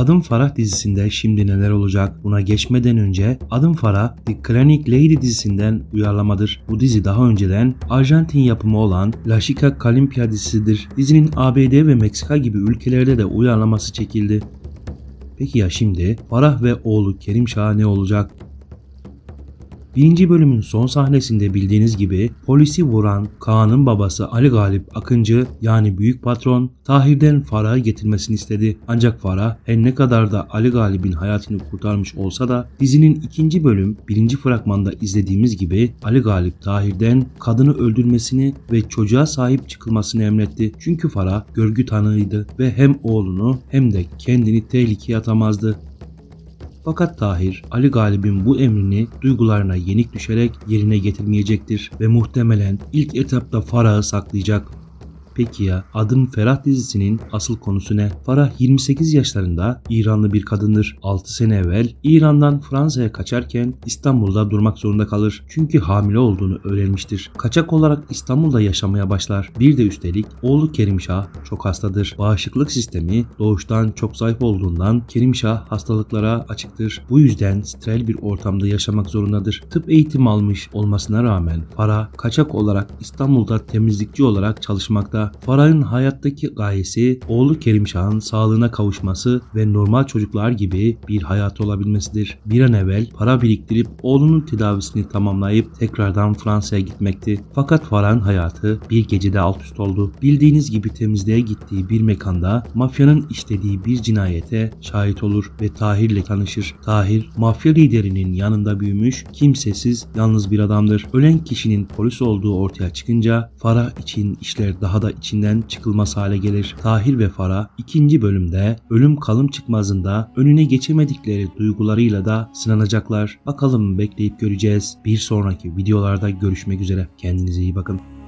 Adım Farah dizisinde şimdi neler olacak buna geçmeden önce Adım Farah The Clinic Lady dizisinden uyarlamadır. Bu dizi daha önceden Arjantin yapımı olan La Chica Calimpia dizisidir. Dizinin ABD ve Meksika gibi ülkelerde de uyarlaması çekildi. Peki ya şimdi Farah ve oğlu Kerim Şah ne olacak? Birinci bölümün son sahnesinde bildiğiniz gibi polisi vuran Kaan'ın babası Ali Galip Akıncı yani büyük patron Tahir'den Farah'ı getirmesini istedi. Ancak Farah her ne kadar da Ali Galip'in hayatını kurtarmış olsa da dizinin ikinci bölüm birinci fragmanda izlediğimiz gibi Ali Galip Tahir'den kadını öldürmesini ve çocuğa sahip çıkılmasını emretti. Çünkü Farah görgü tanığıydı ve hem oğlunu hem de kendini tehlikeye atamazdı. Fakat Tahir, Ali Galip'in bu emrini duygularına yenik düşerek yerine getirmeyecektir ve muhtemelen ilk etapta Farah'ı saklayacak Peki ya Adım Ferah dizisinin asıl konusu ne? Farah 28 yaşlarında İranlı bir kadındır. 6 sene evvel İran'dan Fransa'ya kaçarken İstanbul'da durmak zorunda kalır. Çünkü hamile olduğunu öğrenmiştir. Kaçak olarak İstanbul'da yaşamaya başlar. Bir de üstelik oğlu Kerimşah çok hastadır. Bağışıklık sistemi doğuştan çok zayıf olduğundan Kerimşah hastalıklara açıktır. Bu yüzden steril bir ortamda yaşamak zorundadır. Tıp eğitimi almış olmasına rağmen Farah kaçak olarak İstanbul'da temizlikçi olarak çalışmakta başka Farah'ın hayattaki gayesi oğlu Kerimşah'ın sağlığına kavuşması ve normal çocuklar gibi bir hayatı olabilmesidir. Bir an evvel para biriktirip oğlunun tedavisini tamamlayıp tekrardan Fransa'ya gitmekti. Fakat Farah'ın hayatı bir gecede alt üst oldu. Bildiğiniz gibi temizliğe gittiği bir mekanda mafyanın işlediği bir cinayete şahit olur ve Tahir'le tanışır. Tahir, mafya liderinin yanında büyümüş, kimsesiz, yalnız bir adamdır. Ölen kişinin polis olduğu ortaya çıkınca Farah için işler daha da da içinden çıkılmaz hale gelir. Tahir ve Fara ikinci bölümde ölüm kalım çıkmazında önüne geçemedikleri duygularıyla da sınanacaklar. Bakalım bekleyip göreceğiz. Bir sonraki videolarda görüşmek üzere. Kendinize iyi bakın.